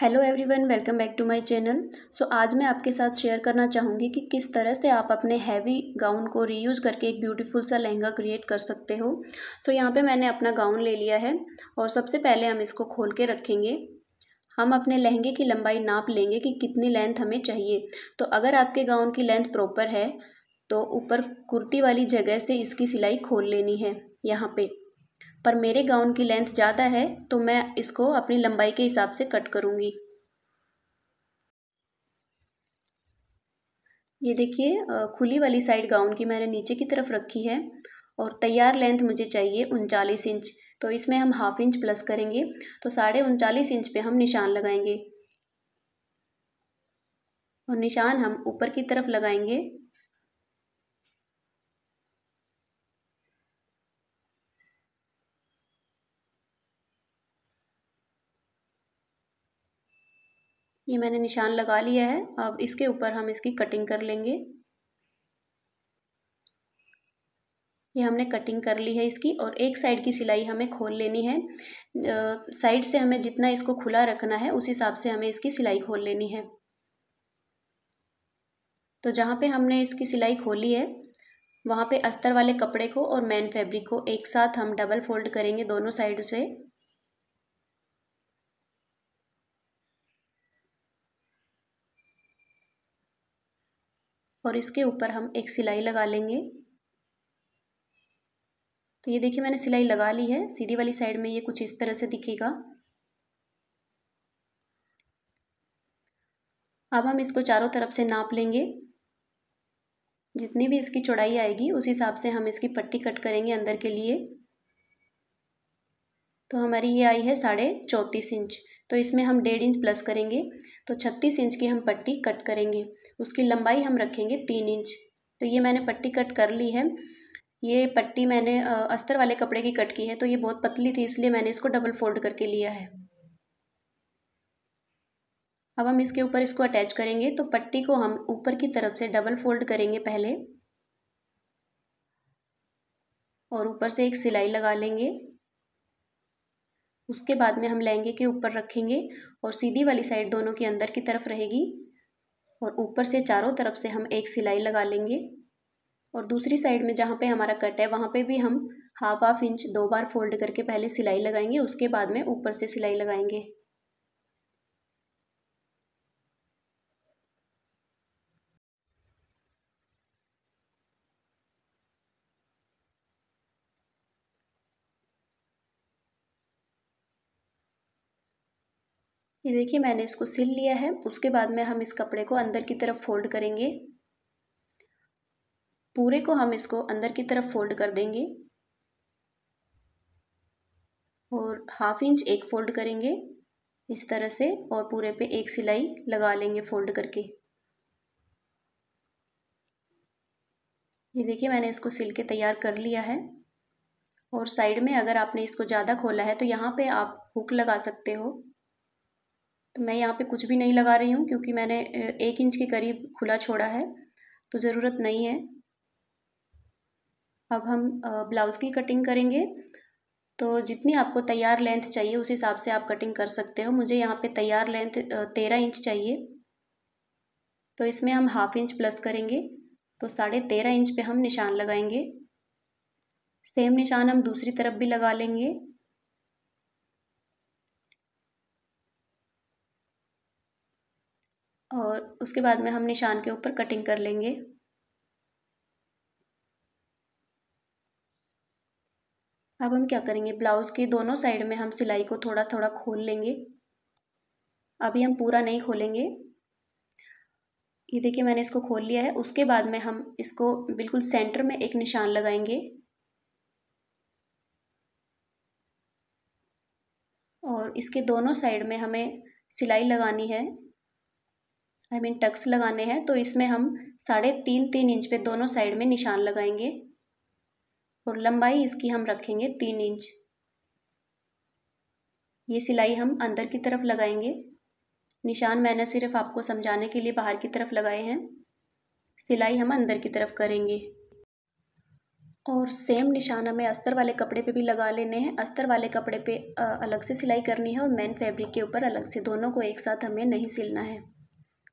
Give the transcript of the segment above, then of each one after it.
hello everyone welcome back to my channel so आज मैं आपके साथ शेयर करना चाहूँगी कि किस तरह से आप अपने हैवी गाउन को रीयूज़ करके एक ब्यूटीफुल सा लहंगा क्रिएट कर सकते हो सो so, यहाँ पे मैंने अपना गाउन ले लिया है और सबसे पहले हम इसको खोल के रखेंगे हम अपने लहंगे की लंबाई नाप लेंगे कि कितनी लेंथ हमें चाहिए तो अगर आपके गाउन की लेंथ प्रॉपर है तो ऊपर कुर्ती वाली जगह से इसकी सिलाई खोल लेनी है यहाँ पर पर मेरे गाउन की लेंथ ज़्यादा है तो मैं इसको अपनी लंबाई के हिसाब से कट करूँगी ये देखिए खुली वाली साइड गाउन की मैंने नीचे की तरफ रखी है और तैयार लेंथ मुझे चाहिए उनचालीस इंच तो इसमें हम हाफ इंच प्लस करेंगे तो साढ़े उनचालीस इंच पे हम निशान लगाएंगे और निशान हम ऊपर की तरफ लगाएंगे ये मैंने निशान लगा लिया है अब इसके ऊपर हम इसकी कटिंग कर लेंगे ये हमने कटिंग कर ली है इसकी और एक साइड की सिलाई हमें खोल लेनी है साइड से हमें जितना इसको खुला रखना है उस हिसाब से हमें इसकी सिलाई खोल लेनी है तो जहाँ पे हमने इसकी सिलाई खोली है वहाँ पे अस्तर वाले कपड़े को और मैन फैब्रिक को एक साथ हम डबल फोल्ड करेंगे दोनों साइड से और इसके ऊपर हम एक सिलाई लगा लेंगे तो ये देखिए मैंने सिलाई लगा ली है सीधी वाली साइड में ये कुछ इस तरह से दिखेगा अब हम इसको चारों तरफ से नाप लेंगे जितनी भी इसकी चौड़ाई आएगी उस हिसाब से हम इसकी पट्टी कट करेंगे अंदर के लिए तो हमारी ये आई है साढ़े चौंतीस इंच तो इसमें हम डेढ़ इंच प्लस करेंगे तो छत्तीस इंच की हम पट्टी कट करेंगे उसकी लंबाई हम रखेंगे तीन इंच तो ये मैंने पट्टी कट कर ली है ये पट्टी मैंने अस्तर वाले कपड़े की कट की है तो ये बहुत पतली थी इसलिए मैंने इसको डबल फोल्ड करके लिया है अब हम इसके ऊपर इसको अटैच करेंगे तो पट्टी को हम ऊपर की तरफ से डबल फोल्ड करेंगे पहले और ऊपर से एक सिलाई लगा लेंगे उसके बाद में हम लहंगे के ऊपर रखेंगे और सीधी वाली साइड दोनों के अंदर की तरफ रहेगी और ऊपर से चारों तरफ से हम एक सिलाई लगा लेंगे और दूसरी साइड में जहाँ पे हमारा कट है वहाँ पे भी हम हाफ हाफ इंच दो बार फोल्ड करके पहले सिलाई लगाएंगे उसके बाद में ऊपर से सिलाई लगाएंगे ये देखिए मैंने इसको सिल लिया है उसके बाद में हम इस कपड़े को अंदर की तरफ फोल्ड करेंगे पूरे को हम इसको अंदर की तरफ फोल्ड कर देंगे और हाफ इंच एक फोल्ड करेंगे इस तरह से और पूरे पे एक सिलाई लगा लेंगे फोल्ड करके ये देखिए मैंने इसको सिल के तैयार कर लिया है और साइड में अगर आपने इसको ज़्यादा खोला है तो यहाँ पे आप हुक लगा सकते हो तो मैं यहाँ पे कुछ भी नहीं लगा रही हूँ क्योंकि मैंने एक इंच के करीब खुला छोड़ा है तो ज़रूरत नहीं है अब हम ब्लाउज़ की कटिंग करेंगे तो जितनी आपको तैयार लेंथ चाहिए उस हिसाब से आप कटिंग कर सकते हो मुझे यहाँ पे तैयार लेंथ तेरह इंच चाहिए तो इसमें हम हाफ इंच प्लस करेंगे तो साढ़े तेरह इंच पे हम निशान लगाएंगे सेम निशान हम दूसरी तरफ भी लगा लेंगे और उसके बाद में हम निशान के ऊपर कटिंग कर लेंगे अब हम क्या करेंगे ब्लाउज़ के दोनों साइड में हम सिलाई को थोड़ा थोड़ा खोल लेंगे अभी हम पूरा नहीं खोलेंगे ये देखिए मैंने इसको खोल लिया है उसके बाद में हम इसको बिल्कुल सेंटर में एक निशान लगाएंगे और इसके दोनों साइड में हमें सिलाई लगानी है आई मीन टक्स लगाने हैं तो इसमें हम साढ़े तीन तीन इंच पे दोनों साइड में निशान लगाएंगे और लंबाई इसकी हम रखेंगे तीन इंच ये सिलाई हम अंदर की तरफ लगाएंगे निशान मैंने सिर्फ आपको समझाने के लिए बाहर की तरफ लगाए हैं सिलाई हम अंदर की तरफ करेंगे और सेम निशान हमें अस्तर वाले कपड़े पे भी लगा लेने हैं अस्तर वाले कपड़े पे अलग से सिलाई करनी है और मेन फैब्रिक के ऊपर अलग से दोनों को एक साथ हमें नहीं सिलना है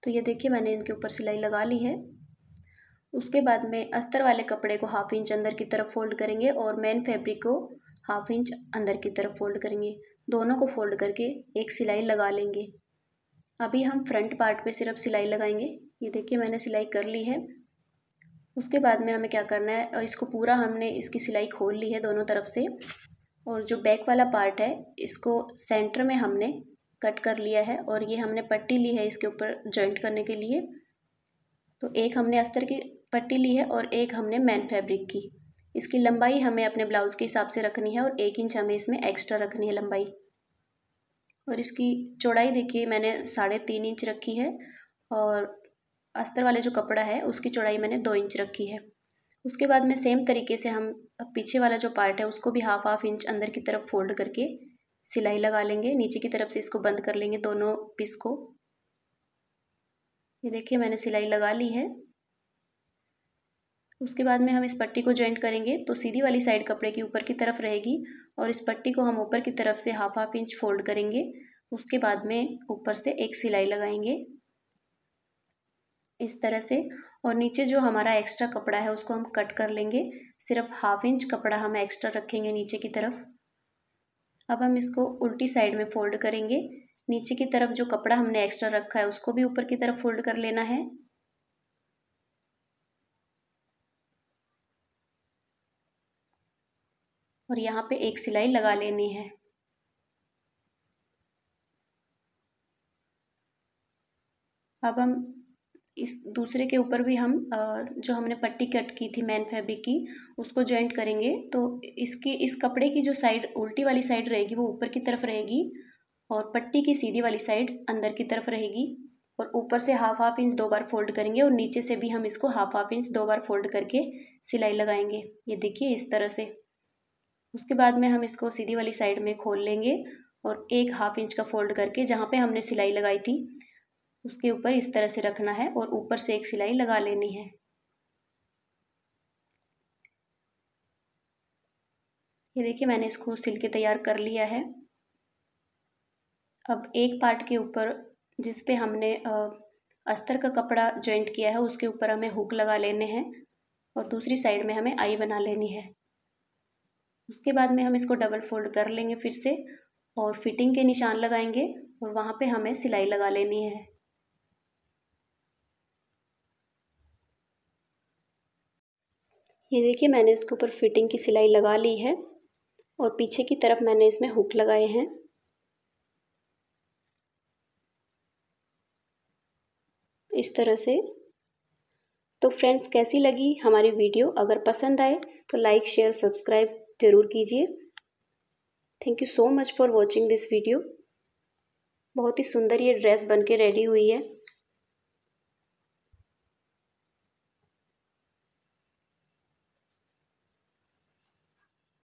तो ये देखिए मैंने इनके ऊपर सिलाई लगा ली है उसके बाद में अस्तर वाले कपड़े को हाफ इंच अंदर की तरफ फोल्ड करेंगे और मेन फैब्रिक को हाफ इंच अंदर की तरफ फोल्ड करेंगे दोनों को फोल्ड करके एक सिलाई लगा लेंगे अभी हम फ्रंट पार्ट पे सिर्फ सिलाई लगाएंगे ये देखिए मैंने सिलाई कर ली है उसके बाद में हमें क्या करना है और इसको पूरा हमने इसकी सिलाई खोल ली है दोनों तरफ से और जो बैक वाला पार्ट है इसको सेंटर में हमने कट कर लिया है और ये हमने पट्टी ली है इसके ऊपर जॉइंट करने के लिए तो एक हमने अस्तर की पट्टी ली है और एक हमने मैन फैब्रिक की इसकी लंबाई हमें अपने ब्लाउज़ के हिसाब से रखनी है और एक इंच हमें इसमें एक्स्ट्रा रखनी है लंबाई और इसकी चौड़ाई देखिए मैंने साढ़े तीन इंच रखी है और अस्तर वाले जो कपड़ा है उसकी चौड़ाई मैंने दो इंच रखी है उसके बाद में सेम तरीके से हम पीछे वाला जो पार्ट है उसको भी हाफ हाफ इंच अंदर की तरफ फोल्ड करके सिलाई लगा लेंगे नीचे की तरफ से इसको बंद कर लेंगे दोनों पीस को ये देखिए मैंने सिलाई लगा ली है उसके बाद में हम इस पट्टी को ज्वाइंट करेंगे तो सीधी वाली साइड कपड़े की ऊपर की तरफ रहेगी और इस पट्टी को हम ऊपर की तरफ से हाफ हाफ इंच फोल्ड करेंगे उसके बाद में ऊपर से एक सिलाई लगाएंगे इस तरह से और नीचे जो हमारा एक्स्ट्रा कपड़ा है उसको हम कट कर लेंगे सिर्फ हाफ इंच कपड़ा हम एक्स्ट्रा रखेंगे नीचे की तरफ अब हम इसको उल्टी साइड में फ़ोल्ड करेंगे नीचे की तरफ जो कपड़ा हमने एक्स्ट्रा रखा है उसको भी ऊपर की तरफ फोल्ड कर लेना है और यहाँ पे एक सिलाई लगा लेनी है अब हम इस दूसरे के ऊपर भी हम जो हमने पट्टी कट की थी मैन फैब्रिक की उसको जॉइंट करेंगे तो इसके इस कपड़े की जो साइड उल्टी वाली साइड रहेगी वो ऊपर की तरफ रहेगी और पट्टी की सीधी वाली साइड अंदर की तरफ रहेगी और ऊपर से हाफ हाफ इंच दो बार फोल्ड करेंगे और नीचे से भी हम इसको हाफ हाफ इंच दो बार फोल्ड करके सिलाई लगाएंगे ये देखिए इस तरह से उसके बाद में हम इसको सीधी वाली साइड में खोल लेंगे और एक हाफ इंच का फोल्ड करके जहाँ पे हमने सिलाई लगाई थी उसके ऊपर इस तरह से रखना है और ऊपर से एक सिलाई लगा लेनी है ये देखिए मैंने इसको सिल के तैयार कर लिया है अब एक पार्ट के ऊपर जिस पे हमने अस्तर का कपड़ा जॉइंट किया है उसके ऊपर हमें हुक लगा लेने हैं और दूसरी साइड में हमें आई बना लेनी है उसके बाद में हम इसको डबल फोल्ड कर लेंगे फिर से और फिटिंग के निशान लगाएंगे और वहाँ पे हमें सिलाई लगा लेनी है ये देखिए मैंने इसके ऊपर फिटिंग की सिलाई लगा ली है और पीछे की तरफ मैंने इसमें हुक लगाए हैं इस तरह से तो फ्रेंड्स कैसी लगी हमारी वीडियो अगर पसंद आए तो लाइक शेयर सब्सक्राइब ज़रूर कीजिए thank you so much for watching this video बहुत ही सुंदर ये ड्रेस बन के रेडी हुई है